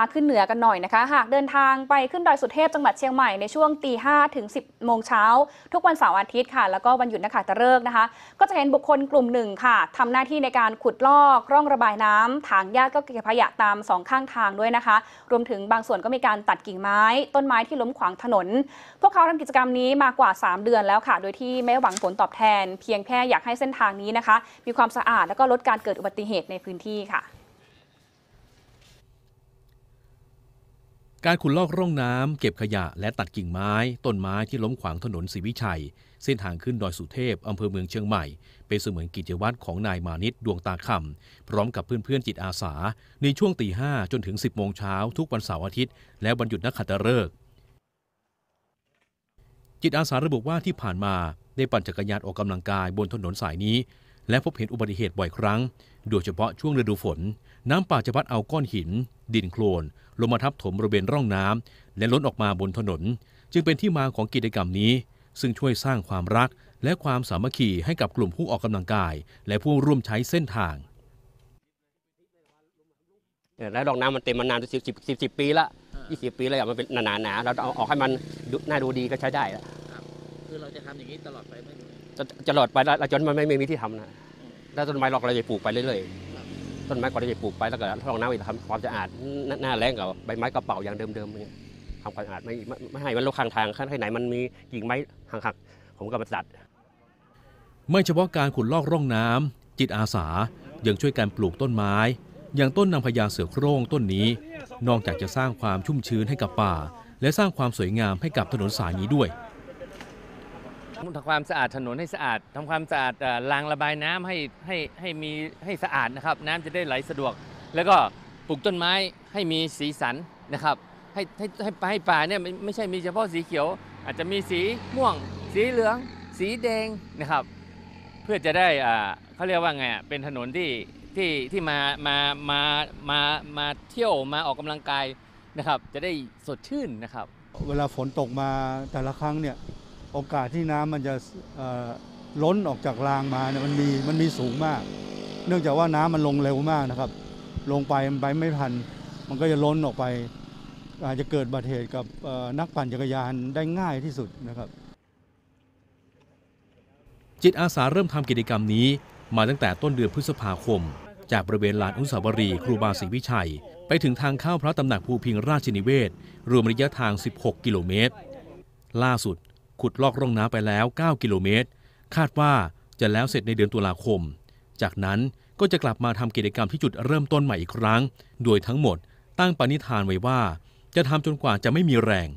าขึ้นเหนือกันหน่อยนะคะหากเดินทางไปขึ้นดอยสุเทพจังหวัดเชียงใหม่ในช่วงตีห้ถึง 10 โมงเช้า ทุกวันเสาร์อาทิตย์ค่ะแล้วก็วันหยุดนักขัตฤกษ์นะคะ ก็จะเห็นบุคคลกลุ่มหนึ่งค่ะ ทำหน้าที่ในการขุดลอก ร่องระบายน้ำถางหญ้าก็เก็บขยะตามสองข้างทางด้วยนะคะ รวมถึงบางส่วนก็มีการตัดกิ่งไม้ ต้นไม้ที่ล้มขวางถนน พวกเขาทำกิจกรรมนี้มากว่า 3 เดือนแล้วค่ะ โดยที่ไม่หวังผลตอบแทน เพียงแค่อยากให้เส้นทางนี้นะคะ มีความสะอาดแล้วก็ลดการเกิดอุบัติเหตุในพื้นที่ค่ะการขุดลอกร่องน้ำเก็บขยะ และตัดกิ่งไม้ ต้นไม้ที่ล้มขวางถนนศรีวิชัย เส้นทางขึ้นดอยสุเทพอำเภอเมืองเชียงใหม่ เป็นเสมือนกิจวัตรของนายมานิตดวงตาคำพร้อมกับเพื่อนๆ จิตอาสา ในช่วงตีห้าจนถึง 10โมงเช้าทุกวันเสาร์อาทิตย์และวันหยุดนักขัตฤกษ์จิตอาสาระบุว่าที่ผ่านมาได้ปั่นจักรยานออกกำลังกายบนถนนสายนี้ และพบเห็นอุบัติเหตุบ่อยครั้ง โดยเฉพาะช่วงฤดูฝนน้ำป่าจะพัดเอาก้อนหิน ดินโคลนลงมาทับถมบริเวณร่องน้ำและล้นออกมาบนถนน จึงเป็นที่มาของกิจกรรมนี้ ซึ่งช่วยสร้างความรักและความสามัคคีให้กับกลุ่มผู้ออกกำลังกาย และผู้ร่วมใช้เส้นทางแล้วดอกน้ำมันเต็มมานานสิบสิบสิบสิบปีละยี่สิบปีแล้วมันเป็นหนาหนาเราเอาออกให้มันน่าดูดีก็ใช้ได้แล้วคือเราจะทำอย่างนี้ตลอดไปไม่จะตลอดไปเราจนมันไม่มีที่ทำนะถ้าต้นไม้หรอกเราจะปลูกไปเรื่อยๆต้นไม้ก่อนที่จะปลูกไปแล้วก็ร่องน้ำอีกทำความสะอาดหน้าแรงกับใบไม้กระเป๋าอย่างเดิมๆเนี่ยทำความสะอาดไม่ไม่ให้มันลกข้างทางข้างไหนมันมีกิ่งไม้หักๆผมก็มาตัดไม่เฉพาะการขุดลอกร่องน้ำ จิตอาสายังช่วยการปลูกต้นไม้อย่างต้นนางพญาเสือโคร่งต้นนี้นอกจากจะสร้างความชุ่มชื้นให้กับป่า และสร้างความสวยงามให้กับถนนสายนี้ด้วยมุ่งทำความสะอาดถนนให้สะอาด ทำความสะอาดรางระบายน้ำให้ให้ให้มีให้สะอาดนะครับ น้ำจะได้ไหลสะดวก แล้วก็ปลูกต้นไม้ให้มีสีสันนะครับ ให้ให้ให้ให้ป่าเนี่ยไม่ใช่มีเฉพาะสีเขียว อาจจะมีสีม่วง สีเหลือง สีแดงนะครับ เพื่อจะได้อ่าเขาเรียกว่าไงอ่ะเป็นถนนที่ที่ที่มามามามามาเที่ยวมาออกกำลังกายนะครับ จะได้สดชื่นนะครับ เวลาฝนตกมาแต่ละครั้งเนี่ยโอกาสที่น้ำมันจะล้นออกจากรางมาเนี่ยมันมีมันมีสูงมาก เนื่องจากว่าน้ำมันลงเร็วมากนะครับ ลงไป มันไปไม่ทัน มันก็จะล้นออกไป อาจจะเกิดบาดเหตุกับนักปั่นจักรยานได้ง่ายที่สุดนะครับ จิตอาสาเริ่มทำกิจกรรมนี้ มาตั้งแต่ต้นเดือนพฤษภาคม จากบริเวณลานอุสาวรีย์ครูบาศรีวิชัย ไปถึงทางเข้าพระตำหนักภูพิงราชนิเวศ รวมระยะทาง 16 กิโลเมตรล่าสุดขุดลอกร่องน้ำไปแล้ว 9 กิโลเมตร คาดว่าจะแล้วเสร็จในเดือนตุลาคม จากนั้นก็จะกลับมาทำกิจกรรมที่จุดเริ่มต้นใหม่อีกครั้ง โดยทั้งหมดตั้งปณิธานไว้ว่า จะทำจนกว่าจะไม่มีแรง